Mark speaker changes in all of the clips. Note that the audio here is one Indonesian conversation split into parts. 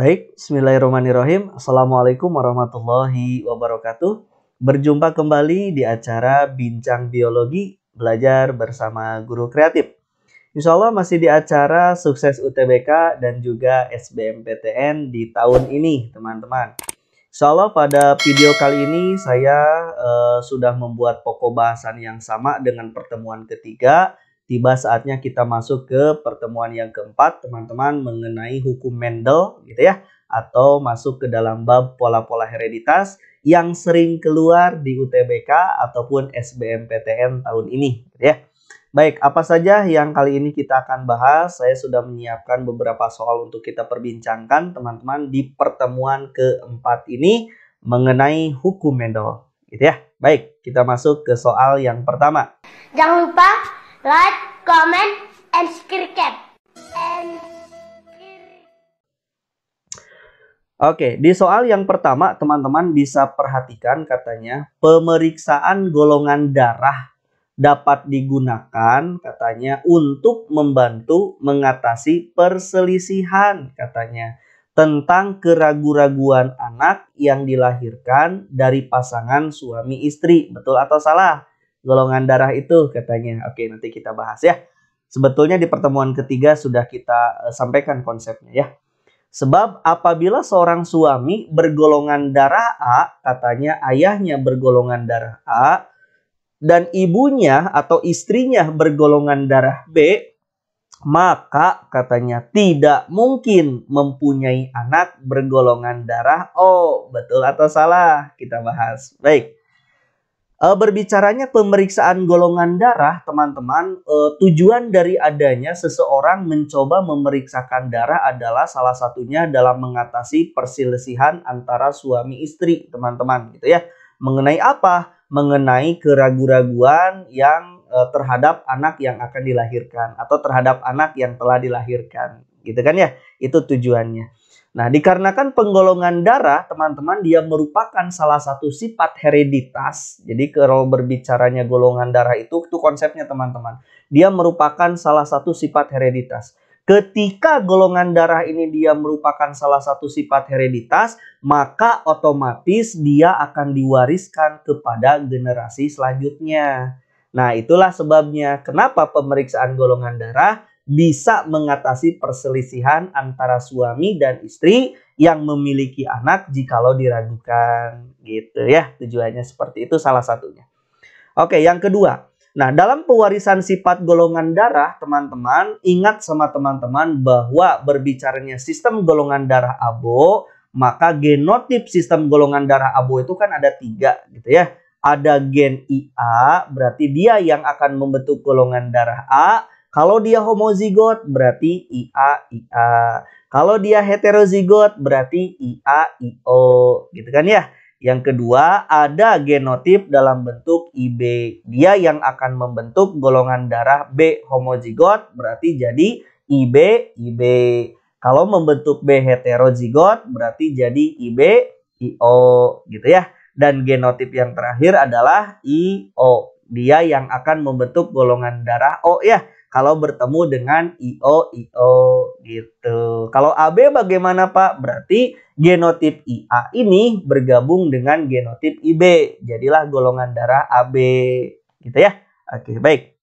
Speaker 1: Baik, bismillahirrahmanirrahim. Assalamualaikum warahmatullahi wabarakatuh. Berjumpa kembali di acara Bincang Biologi, belajar bersama guru kreatif. Insya Allah masih di acara Sukses UTBK dan juga SBMPTN di tahun ini, teman-teman. Insya Allah pada video kali ini saya uh, sudah membuat pokok bahasan yang sama dengan pertemuan ketiga, tiba saatnya kita masuk ke pertemuan yang keempat teman-teman mengenai hukum Mendel gitu ya atau masuk ke dalam bab pola-pola hereditas yang sering keluar di UTBK ataupun SBMPTN tahun ini gitu ya. Baik, apa saja yang kali ini kita akan bahas? Saya sudah menyiapkan beberapa soal untuk kita perbincangkan teman-teman di pertemuan keempat ini mengenai hukum Mendel gitu ya. Baik, kita masuk ke soal yang pertama. Jangan lupa like, comment, and subscribe. And Oke, di soal yang pertama teman-teman bisa perhatikan katanya pemeriksaan golongan darah dapat digunakan katanya untuk membantu mengatasi perselisihan katanya tentang keraguan-raguan anak yang dilahirkan dari pasangan suami istri. Betul atau salah? golongan darah itu katanya. Oke, nanti kita bahas ya. Sebetulnya di pertemuan ketiga sudah kita eh, sampaikan konsepnya ya. Sebab apabila seorang suami bergolongan darah A, katanya ayahnya bergolongan darah A, dan ibunya atau istrinya bergolongan darah B, maka katanya tidak mungkin mempunyai anak bergolongan darah O. Betul atau salah? Kita bahas. Baik. Eh, berbicaranya pemeriksaan golongan darah, teman-teman, eh, tujuan dari adanya seseorang mencoba memeriksakan darah adalah salah satunya dalam mengatasi perselisihan antara suami istri, teman-teman, gitu ya. Mengenai apa? Mengenai keraguan-raguan yang eh, terhadap anak yang akan dilahirkan atau terhadap anak yang telah dilahirkan, gitu kan ya? Itu tujuannya. Nah, dikarenakan penggolongan darah, teman-teman, dia merupakan salah satu sifat hereditas. Jadi kalau berbicaranya golongan darah itu, itu konsepnya teman-teman. Dia merupakan salah satu sifat hereditas. Ketika golongan darah ini dia merupakan salah satu sifat hereditas, maka otomatis dia akan diwariskan kepada generasi selanjutnya. Nah, itulah sebabnya kenapa pemeriksaan golongan darah bisa mengatasi perselisihan antara suami dan istri yang memiliki anak jikalau diragukan gitu ya tujuannya seperti itu salah satunya oke yang kedua nah dalam pewarisan sifat golongan darah teman-teman ingat sama teman-teman bahwa berbicaranya sistem golongan darah abo maka genotip sistem golongan darah abo itu kan ada tiga gitu ya ada gen IA berarti dia yang akan membentuk golongan darah A kalau dia homozigot berarti IA IA. Kalau dia heterozigot berarti IA IO gitu kan ya. Yang kedua, ada genotip dalam bentuk IB. Dia yang akan membentuk golongan darah B homozigot berarti jadi IB IB. Kalau membentuk B heterozigot berarti jadi IB IO gitu ya. Dan genotip yang terakhir adalah IO. Dia yang akan membentuk golongan darah O ya kalau bertemu dengan IO IO gitu. Kalau AB bagaimana Pak? Berarti genotip IA ini bergabung dengan genotip IB. Jadilah golongan darah AB gitu ya. Oke, baik.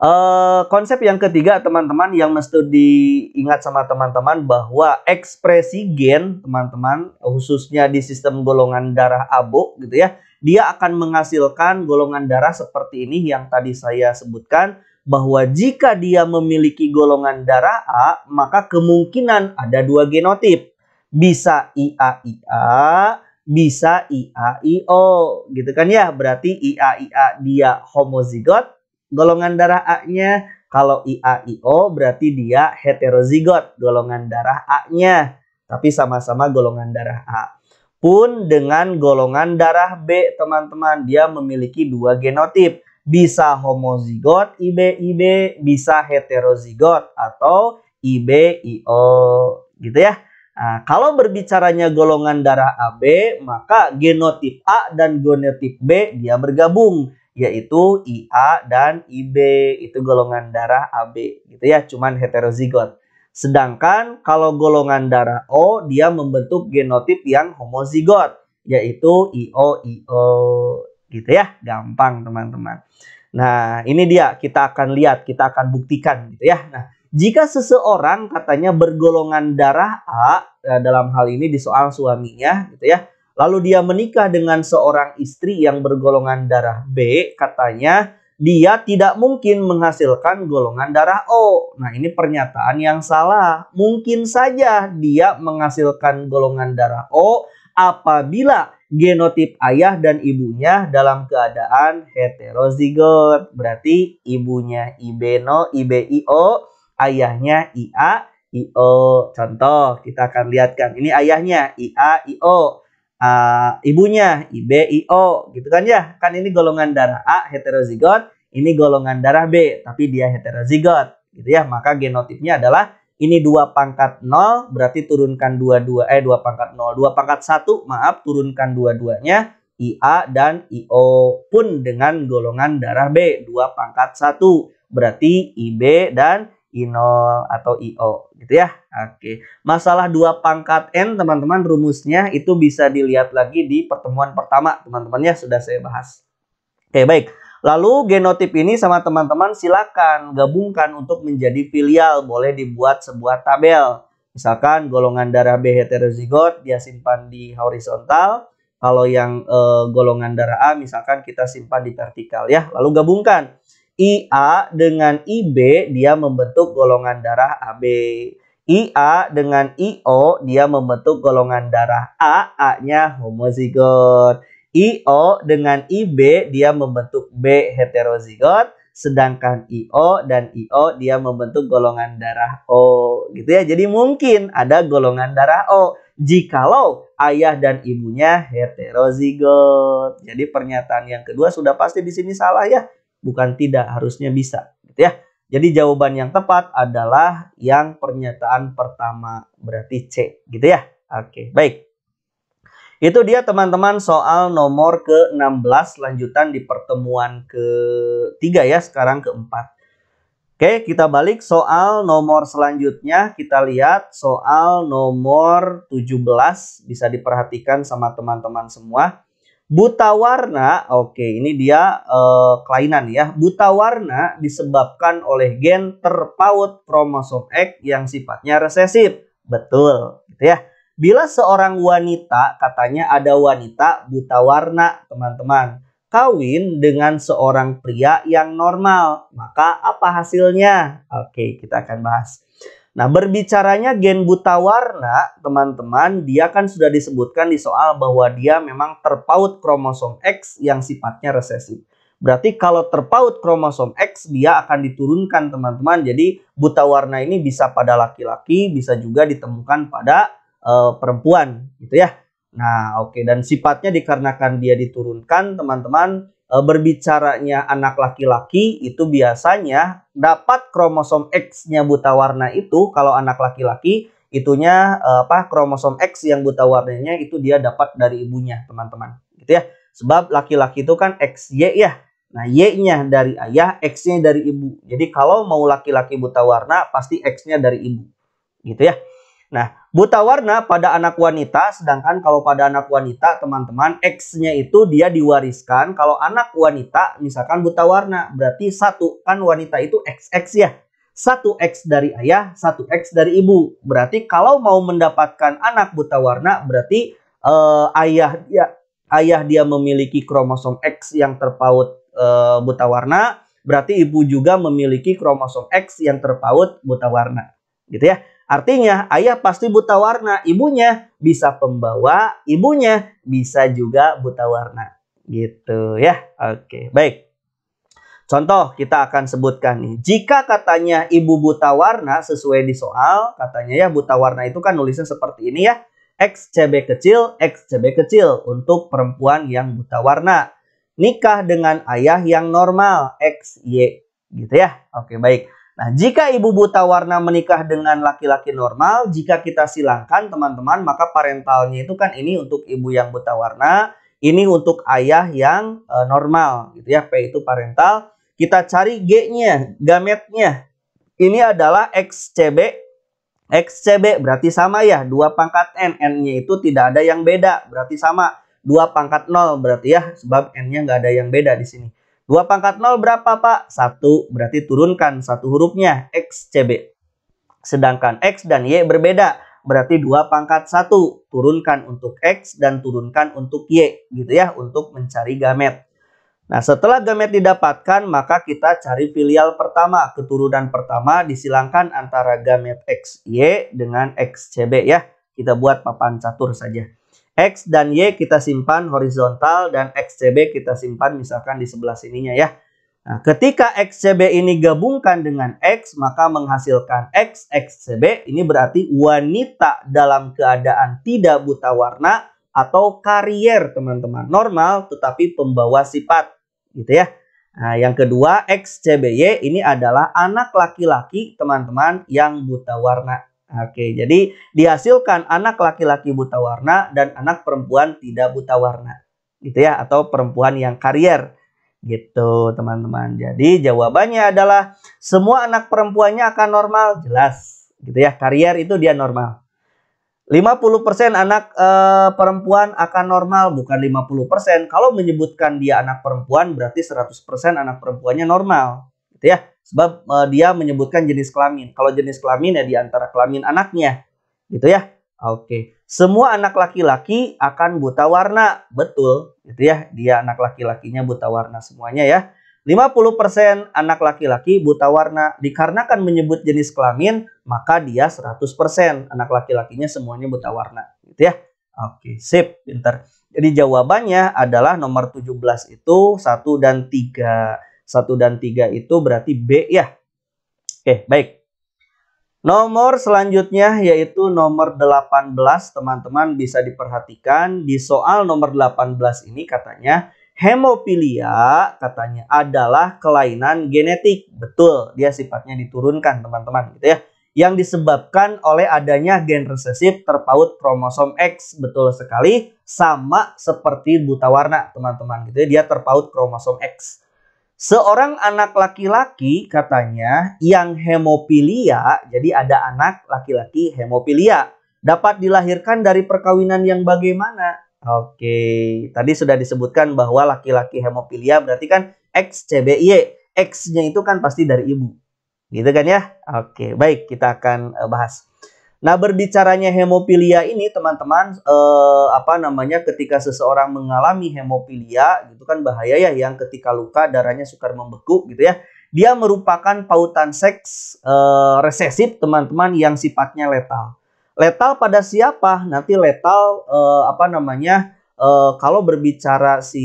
Speaker 1: Uh, konsep yang ketiga teman-teman yang mesti diingat sama teman-teman bahwa ekspresi gen teman-teman khususnya di sistem golongan darah ABO gitu ya dia akan menghasilkan golongan darah seperti ini yang tadi saya sebutkan bahwa jika dia memiliki golongan darah A, maka kemungkinan ada dua genotip. Bisa IAIA, bisa IAIO, gitu kan ya. Berarti IAIA dia homozigot, golongan darah A-nya. Kalau IAIO berarti dia heterozigot, golongan darah A-nya. Tapi sama-sama golongan darah A. Pun dengan golongan darah B, teman-teman, dia memiliki dua genotip bisa homozigot IBIB, bisa heterozigot atau IO gitu ya. Nah, kalau berbicaranya golongan darah AB, maka genotip A dan genotip B dia bergabung, yaitu IA dan IB, itu golongan darah AB gitu ya, cuman heterozigot. Sedangkan kalau golongan darah O, dia membentuk genotip yang homozigot, yaitu IO-IO gitu ya gampang teman-teman nah ini dia kita akan lihat kita akan buktikan gitu ya nah jika seseorang katanya bergolongan darah A eh, dalam hal ini di soal suaminya gitu ya lalu dia menikah dengan seorang istri yang bergolongan darah B katanya dia tidak mungkin menghasilkan golongan darah O. Nah, ini pernyataan yang salah. Mungkin saja dia menghasilkan golongan darah O apabila genotip ayah dan ibunya dalam keadaan heterozigot. Berarti ibunya IBNO, IBIO, ayahnya IA, IO. Contoh, kita akan lihatkan. Ini ayahnya IA, IO. Uh, ibunya IBIO gitu kan ya. Kan ini golongan darah A heterozigot, ini golongan darah B tapi dia heterozigot gitu ya. Maka genotipnya adalah ini dua pangkat 0 berarti turunkan dua dua eh dua pangkat 0, dua pangkat satu, maaf turunkan dua-duanya IA dan IO pun dengan golongan darah B dua pangkat satu, berarti IB dan I0 atau IO gitu ya. Oke. Masalah dua pangkat N teman-teman rumusnya itu bisa dilihat lagi di pertemuan pertama teman teman ya sudah saya bahas. Oke, baik. Lalu genotip ini sama teman-teman silakan gabungkan untuk menjadi filial. Boleh dibuat sebuah tabel. Misalkan golongan darah B heterozigot dia simpan di horizontal. Kalau yang e, golongan darah A misalkan kita simpan di vertikal ya. Lalu gabungkan. IA dengan IB dia membentuk golongan darah AB. IA dengan IO dia membentuk golongan darah A, A-nya homozigot. IO dengan IB dia membentuk B heterozigot sedangkan IO dan IO dia membentuk golongan darah O gitu ya. Jadi mungkin ada golongan darah O jikalau ayah dan ibunya heterozigot. Jadi pernyataan yang kedua sudah pasti di sini salah ya, bukan tidak harusnya bisa gitu ya. Jadi jawaban yang tepat adalah yang pernyataan pertama berarti C gitu ya. Oke, baik. Itu dia teman-teman soal nomor ke-16 lanjutan di pertemuan ke ke-3 ya, sekarang keempat. Oke, kita balik soal nomor selanjutnya. Kita lihat soal nomor 17 bisa diperhatikan sama teman-teman semua. Buta warna, oke ini dia eh, kelainan ya. Buta warna disebabkan oleh gen terpaut kromosom X yang sifatnya resesif. Betul, gitu ya. Bila seorang wanita, katanya ada wanita buta warna, teman-teman, kawin dengan seorang pria yang normal, maka apa hasilnya? Oke, kita akan bahas. Nah, berbicaranya gen buta warna, teman-teman, dia kan sudah disebutkan di soal bahwa dia memang terpaut kromosom X yang sifatnya resesif. Berarti kalau terpaut kromosom X, dia akan diturunkan, teman-teman. Jadi, buta warna ini bisa pada laki-laki, bisa juga ditemukan pada uh, perempuan gitu ya. Nah, oke okay. dan sifatnya dikarenakan dia diturunkan, teman-teman e, berbicaranya anak laki-laki itu biasanya dapat kromosom X-nya buta warna itu kalau anak laki-laki itunya e, apa kromosom X yang buta warnanya itu dia dapat dari ibunya, teman-teman. Gitu ya. Sebab laki-laki itu kan X XY ya. Nah, Y-nya dari ayah, X-nya dari ibu. Jadi kalau mau laki-laki buta warna pasti X-nya dari ibu. Gitu ya. Nah, Buta warna pada anak wanita, sedangkan kalau pada anak wanita, teman-teman, X-nya itu dia diwariskan. Kalau anak wanita, misalkan buta warna, berarti satu kan wanita itu XX ya. Satu X dari ayah, satu X dari ibu. Berarti kalau mau mendapatkan anak buta warna, berarti eh, ayah dia ayah dia memiliki kromosom X yang terpaut eh, buta warna, berarti ibu juga memiliki kromosom X yang terpaut buta warna. Gitu ya. Artinya ayah pasti buta warna, ibunya bisa pembawa, ibunya bisa juga buta warna. Gitu ya. Oke, baik. Contoh kita akan sebutkan nih. Jika katanya ibu buta warna sesuai di soal, katanya ya buta warna itu kan nulisnya seperti ini ya. XCB kecil, XCB kecil untuk perempuan yang buta warna. Nikah dengan ayah yang normal, X Y, gitu ya. Oke, baik. Nah, jika ibu buta warna menikah dengan laki-laki normal, jika kita silangkan teman-teman, maka parentalnya itu kan ini untuk ibu yang buta warna, ini untuk ayah yang e, normal gitu ya. P itu parental. Kita cari G-nya, gametnya. Ini adalah XCB. XCB berarti sama ya, dua pangkat N. N-nya itu tidak ada yang beda, berarti sama. dua pangkat nol berarti ya, sebab N-nya nggak ada yang beda di sini. 2 pangkat 0 berapa Pak? 1, berarti turunkan satu hurufnya, X, CB. Sedangkan X dan Y berbeda, berarti 2 pangkat 1, turunkan untuk X dan turunkan untuk Y, gitu ya, untuk mencari gamet. Nah, setelah gamet didapatkan, maka kita cari filial pertama, keturunan pertama disilangkan antara gamet x y dengan XCB ya. Kita buat papan catur saja. X dan Y kita simpan horizontal dan XCB kita simpan misalkan di sebelah sininya ya. Nah, ketika XCB ini gabungkan dengan X maka menghasilkan X XCB ini berarti wanita dalam keadaan tidak buta warna atau karier teman-teman. Normal tetapi pembawa sifat gitu ya. Nah, yang kedua XCBY ini adalah anak laki-laki teman-teman yang buta warna Oke, jadi dihasilkan anak laki-laki buta warna dan anak perempuan tidak buta warna. Gitu ya, atau perempuan yang karier. Gitu, teman-teman. Jadi jawabannya adalah semua anak perempuannya akan normal, jelas. Gitu ya, karier itu dia normal. 50% anak e, perempuan akan normal, bukan 50%. Kalau menyebutkan dia anak perempuan berarti 100% anak perempuannya normal. Gitu ya sebab uh, dia menyebutkan jenis kelamin. Kalau jenis kelamin ya di antara kelamin anaknya. Gitu ya. Oke. Okay. Semua anak laki-laki akan buta warna. Betul, gitu ya. Dia anak laki-lakinya buta warna semuanya ya. 50% anak laki-laki buta warna dikarenakan menyebut jenis kelamin, maka dia 100% anak laki-lakinya semuanya buta warna, gitu ya. Oke, sip, pinter. Jadi jawabannya adalah nomor 17 itu 1 dan 3. 1 dan 3 itu berarti B ya. Oke, baik. Nomor selanjutnya yaitu nomor 18, teman-teman bisa diperhatikan di soal nomor 18 ini katanya hemofilia katanya adalah kelainan genetik. Betul, dia sifatnya diturunkan, teman-teman, gitu ya. Yang disebabkan oleh adanya gen resesif terpaut kromosom X, betul sekali, sama seperti buta warna, teman-teman, gitu ya. Dia terpaut kromosom X. Seorang anak laki-laki katanya yang hemofilia, jadi ada anak laki-laki hemofilia, dapat dilahirkan dari perkawinan yang bagaimana? Oke, tadi sudah disebutkan bahwa laki-laki hemofilia berarti kan XCBY. X-nya itu kan pasti dari ibu. Gitu kan ya? Oke, baik kita akan eh, bahas. Nah, berbicaranya hemofilia ini teman-teman eh, apa namanya ketika seseorang mengalami hemofilia gitu kan bahaya ya yang ketika luka darahnya sukar membeku gitu ya. Dia merupakan pautan seks eh, resesif teman-teman yang sifatnya letal. Letal pada siapa? Nanti letal eh, apa namanya? Eh, kalau berbicara si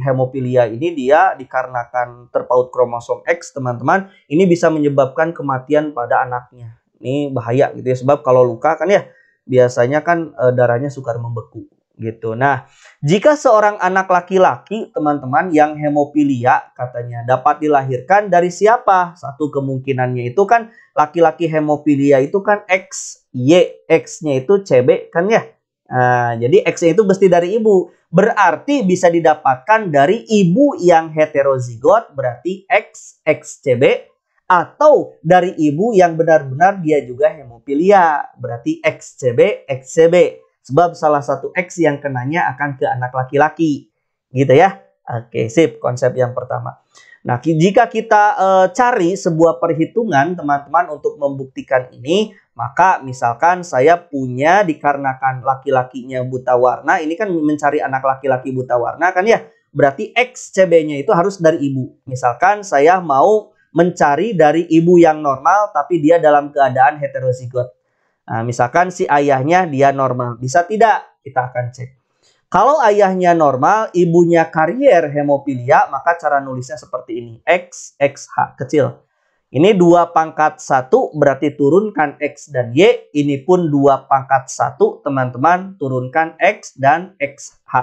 Speaker 1: hemofilia ini dia dikarenakan terpaut kromosom X teman-teman, ini bisa menyebabkan kematian pada anaknya ini bahaya gitu ya sebab kalau luka kan ya biasanya kan e, darahnya sukar membeku gitu. Nah, jika seorang anak laki-laki, teman-teman yang hemofilia katanya dapat dilahirkan dari siapa? Satu kemungkinannya itu kan laki-laki hemofilia itu kan X, Y, X-nya itu CB kan ya. Nah, jadi X-nya itu mesti dari ibu. Berarti bisa didapatkan dari ibu yang heterozigot berarti X, X cb atau dari ibu yang benar-benar dia juga hemofilia, ya. berarti XCB XCB. Sebab salah satu X yang kenanya akan ke anak laki-laki. Gitu ya. Oke, sip konsep yang pertama. Nah, jika kita e, cari sebuah perhitungan teman-teman untuk membuktikan ini, maka misalkan saya punya dikarenakan laki-lakinya buta warna, ini kan mencari anak laki-laki buta warna kan ya. Berarti XCB-nya itu harus dari ibu. Misalkan saya mau mencari dari ibu yang normal tapi dia dalam keadaan heterozigot. Nah, misalkan si ayahnya dia normal, bisa tidak? Kita akan cek. Kalau ayahnya normal, ibunya karier hemofilia, maka cara nulisnya seperti ini. X, X, XH, kecil. Ini 2 pangkat 1 berarti turunkan X dan Y. Ini pun 2 pangkat 1, teman-teman, turunkan X dan X, XH.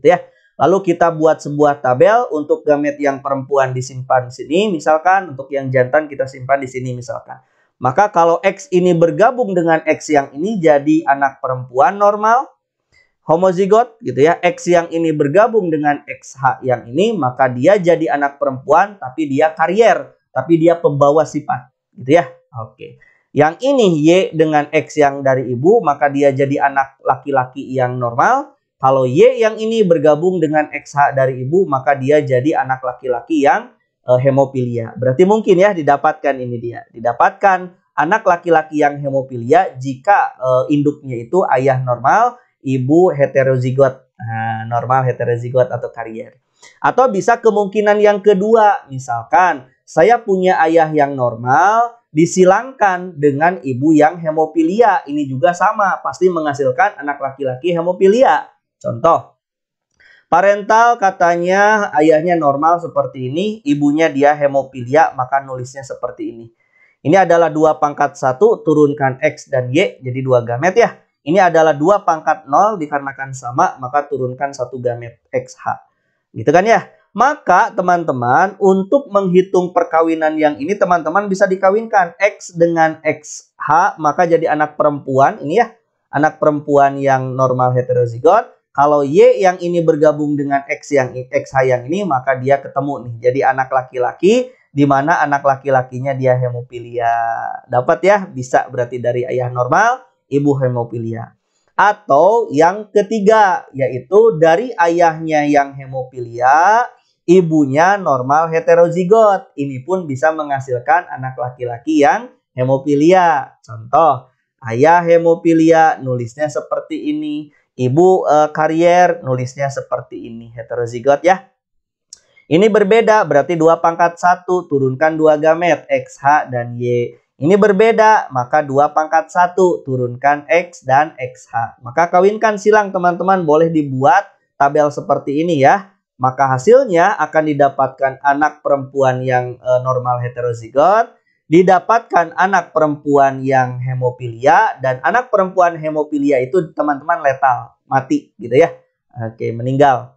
Speaker 1: Gitu ya. Lalu kita buat sebuah tabel untuk gamet yang perempuan disimpan di sini misalkan, untuk yang jantan kita simpan di sini misalkan. Maka kalau X ini bergabung dengan X yang ini jadi anak perempuan normal, homozigot gitu ya. X yang ini bergabung dengan XH yang ini maka dia jadi anak perempuan tapi dia karier, tapi dia pembawa sifat gitu ya. Oke. Yang ini Y dengan X yang dari ibu maka dia jadi anak laki-laki yang normal. Kalau Y yang ini bergabung dengan XH dari ibu, maka dia jadi anak laki-laki yang uh, hemofilia. Berarti mungkin ya didapatkan ini dia. Didapatkan anak laki-laki yang hemofilia jika eh, induknya itu ayah normal, ibu heterozigot. Nah, normal heterozigot atau karier. Atau bisa kemungkinan yang kedua, misalkan saya punya ayah yang normal, disilangkan dengan ibu yang hemofilia. Ini juga sama, pasti menghasilkan anak laki-laki hemofilia. Contoh, parental katanya ayahnya normal seperti ini, ibunya dia hemofilia, maka nulisnya seperti ini. Ini adalah dua pangkat satu, turunkan X dan Y, jadi dua gamet ya. Ini adalah dua pangkat 0 dikarenakan sama, maka turunkan satu gamet XH. Gitu kan ya? Maka teman-teman untuk menghitung perkawinan yang ini teman-teman bisa dikawinkan X dengan XH maka jadi anak perempuan ini ya. Anak perempuan yang normal heterozigot kalau Y yang ini bergabung dengan X yang X yang ini maka dia ketemu nih. Jadi anak laki-laki di mana anak laki-lakinya dia hemofilia. Dapat ya? Bisa berarti dari ayah normal, ibu hemofilia. Atau yang ketiga yaitu dari ayahnya yang hemofilia, ibunya normal heterozigot. Ini pun bisa menghasilkan anak laki-laki yang hemofilia. Contoh, ayah hemofilia nulisnya seperti ini Ibu e, karier nulisnya seperti ini heterozigot ya. Ini berbeda berarti dua pangkat satu turunkan dua gamet XH dan Y. Ini berbeda maka dua pangkat satu turunkan X dan XH. Maka kawinkan silang teman-teman boleh dibuat tabel seperti ini ya. Maka hasilnya akan didapatkan anak perempuan yang e, normal heterozigot didapatkan anak perempuan yang hemofilia dan anak perempuan hemofilia itu teman-teman letal, mati gitu ya. Oke, meninggal.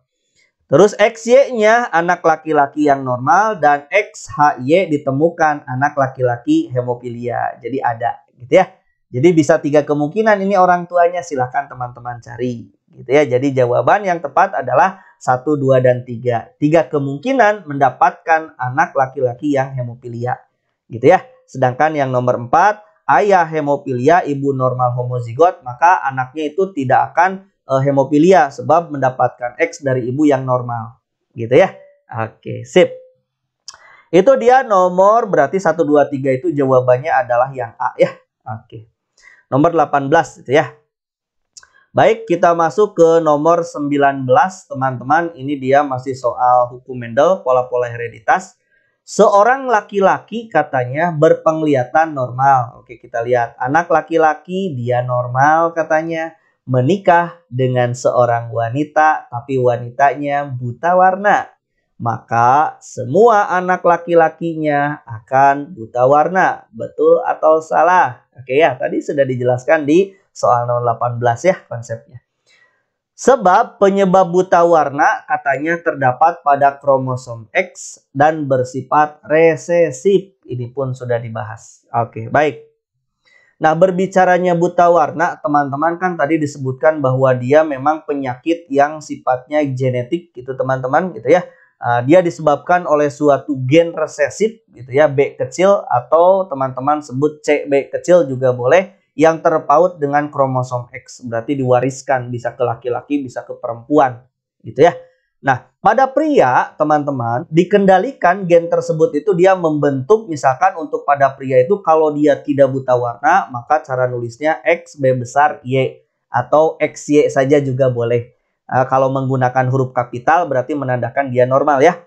Speaker 1: Terus XY-nya anak laki-laki yang normal dan XHY ditemukan anak laki-laki hemofilia. Jadi ada gitu ya. Jadi bisa tiga kemungkinan ini orang tuanya silahkan teman-teman cari gitu ya. Jadi jawaban yang tepat adalah 1, 2, dan 3. Tiga kemungkinan mendapatkan anak laki-laki yang hemofilia gitu ya. Sedangkan yang nomor 4 ayah hemofilia, ibu normal homozigot, maka anaknya itu tidak akan uh, hemofilia sebab mendapatkan X dari ibu yang normal. Gitu ya. Oke, sip. Itu dia nomor berarti 1 2 3 itu jawabannya adalah yang A ya. Oke. Nomor 18 itu ya. Baik, kita masuk ke nomor 19, teman-teman. Ini dia masih soal hukum Mendel, pola-pola hereditas. Seorang laki-laki katanya berpenglihatan normal. Oke, kita lihat. Anak laki-laki dia normal katanya menikah dengan seorang wanita tapi wanitanya buta warna. Maka semua anak laki-lakinya akan buta warna. Betul atau salah? Oke ya, tadi sudah dijelaskan di soal nomor 018 ya konsepnya. Sebab penyebab buta warna katanya terdapat pada kromosom X dan bersifat resesif. Ini pun sudah dibahas. Oke, baik. Nah, berbicaranya buta warna, teman-teman kan tadi disebutkan bahwa dia memang penyakit yang sifatnya genetik gitu teman-teman gitu ya. Ah, dia disebabkan oleh suatu gen resesif gitu ya, B kecil atau teman-teman sebut CB kecil juga boleh yang terpaut dengan kromosom X. Berarti diwariskan bisa ke laki-laki, bisa ke perempuan, gitu ya. Nah, pada pria, teman-teman, dikendalikan gen tersebut itu dia membentuk misalkan untuk pada pria itu kalau dia tidak buta warna, maka cara nulisnya X B besar Y atau X Y saja juga boleh. Nah, kalau menggunakan huruf kapital berarti menandakan dia normal ya.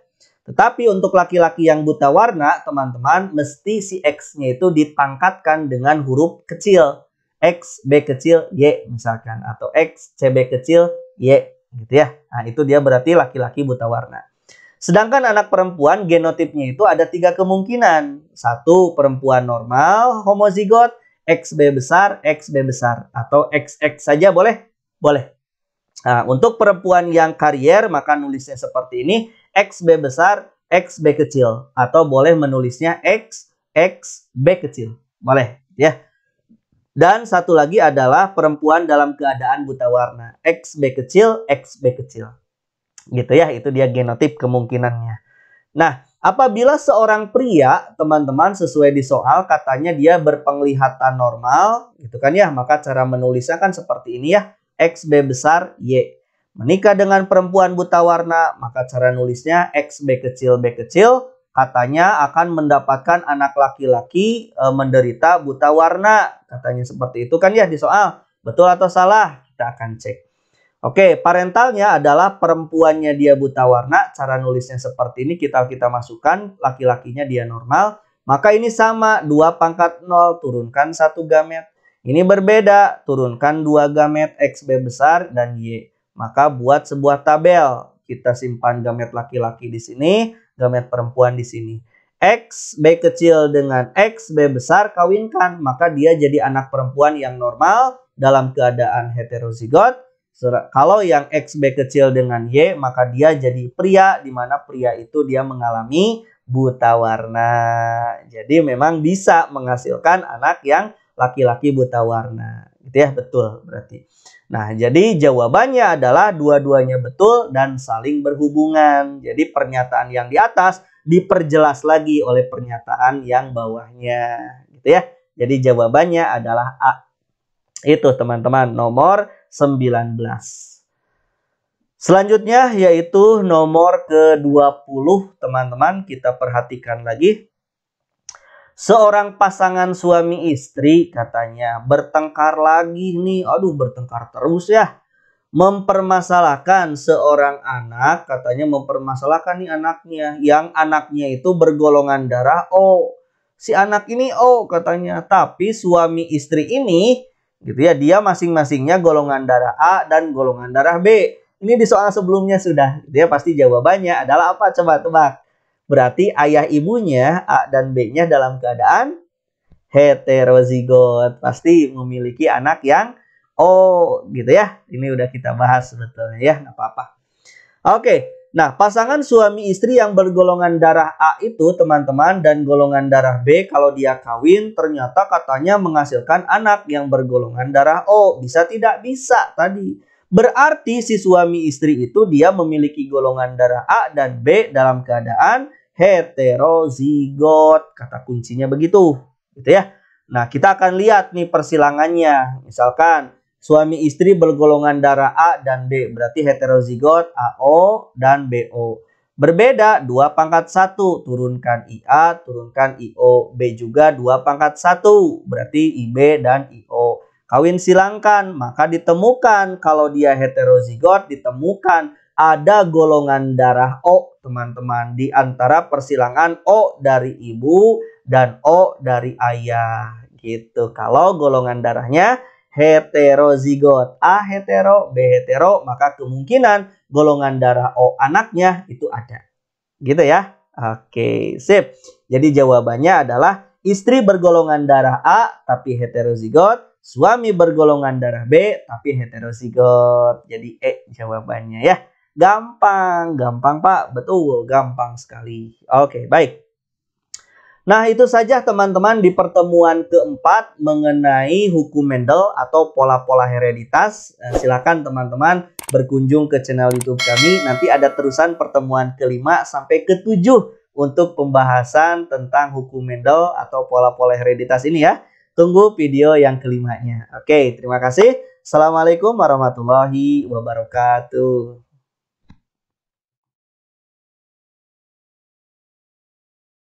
Speaker 1: Tetapi untuk laki-laki yang buta warna, teman-teman, mesti si X-nya itu ditangkatkan dengan huruf kecil. X, B kecil, Y misalkan. Atau X, C, B kecil, Y. Gitu ya. Nah, itu dia berarti laki-laki buta warna. Sedangkan anak perempuan genotipnya itu ada tiga kemungkinan. Satu, perempuan normal, homozigot, XB besar, XB besar. Atau XX saja boleh? Boleh. Nah, untuk perempuan yang karier, maka nulisnya seperti ini. XB besar, XB kecil. Atau boleh menulisnya X, XB kecil. Boleh ya. Dan satu lagi adalah perempuan dalam keadaan buta warna. XB kecil, XB kecil. Gitu ya, itu dia genotip kemungkinannya. Nah, apabila seorang pria, teman-teman, sesuai di soal, katanya dia berpenglihatan normal, gitu kan ya, maka cara menulisnya kan seperti ini ya, XB besar Y menikah dengan perempuan buta warna, maka cara nulisnya X B kecil B kecil katanya akan mendapatkan anak laki-laki e, menderita buta warna. Katanya seperti itu kan ya di soal. Betul atau salah? Kita akan cek. Oke, parentalnya adalah perempuannya dia buta warna. Cara nulisnya seperti ini kita kita masukkan laki-lakinya dia normal. Maka ini sama 2 pangkat 0 turunkan satu gamet. Ini berbeda, turunkan dua gamet XB besar dan Y. Maka buat sebuah tabel. Kita simpan gamet laki-laki di sini, gamet perempuan di sini. X, B kecil dengan X, B besar kawinkan. Maka dia jadi anak perempuan yang normal dalam keadaan heterozigot. Kalau yang X, B kecil dengan Y, maka dia jadi pria, di mana pria itu dia mengalami buta warna. Jadi memang bisa menghasilkan anak yang laki-laki buta warna. Gitu ya, betul berarti. Nah, jadi jawabannya adalah dua-duanya betul dan saling berhubungan. Jadi pernyataan yang di atas diperjelas lagi oleh pernyataan yang bawahnya, gitu ya. Jadi jawabannya adalah A. Itu teman-teman nomor 19. Selanjutnya yaitu nomor ke-20 teman-teman kita perhatikan lagi Seorang pasangan suami istri katanya bertengkar lagi nih. Aduh bertengkar terus ya. Mempermasalahkan seorang anak katanya mempermasalahkan nih anaknya. Yang anaknya itu bergolongan darah O. Si anak ini O katanya. Tapi suami istri ini gitu ya dia masing-masingnya golongan darah A dan golongan darah B. Ini di soal sebelumnya sudah. Dia pasti jawabannya adalah apa? Coba tebak. Berarti ayah ibunya A dan B-nya dalam keadaan heterozigot. Pasti memiliki anak yang O gitu ya. Ini udah kita bahas sebetulnya ya, nggak apa-apa. Oke, nah pasangan suami istri yang bergolongan darah A itu teman-teman dan golongan darah B kalau dia kawin ternyata katanya menghasilkan anak yang bergolongan darah O. Bisa tidak? Bisa tadi. Berarti si suami istri itu dia memiliki golongan darah A dan B dalam keadaan heterozigot. Kata kuncinya begitu, gitu ya. Nah, kita akan lihat nih persilangannya. Misalkan suami istri bergolongan darah A dan B, berarti heterozigot AO dan BO. Berbeda dua pangkat satu turunkan IA, turunkan IO. B juga dua pangkat satu berarti IB dan IO. Kawin silangkan, maka ditemukan kalau dia heterozigot ditemukan ada golongan darah O, teman-teman, di antara persilangan O dari ibu dan O dari ayah. Gitu. Kalau golongan darahnya heterozigot, A hetero, B hetero, maka kemungkinan golongan darah O anaknya itu ada. Gitu ya. Oke, sip. Jadi jawabannya adalah istri bergolongan darah A tapi heterozigot, suami bergolongan darah B tapi heterozigot. Jadi E jawabannya ya. Gampang, gampang Pak. Betul, gampang sekali. Oke, baik. Nah, itu saja teman-teman di pertemuan keempat mengenai hukum Mendel atau pola-pola hereditas. Eh, silakan teman-teman berkunjung ke channel YouTube kami. Nanti ada terusan pertemuan kelima sampai ketujuh untuk pembahasan tentang hukum Mendel atau pola-pola hereditas ini ya. Tunggu video yang kelimanya. Oke, terima kasih. Assalamualaikum warahmatullahi wabarakatuh.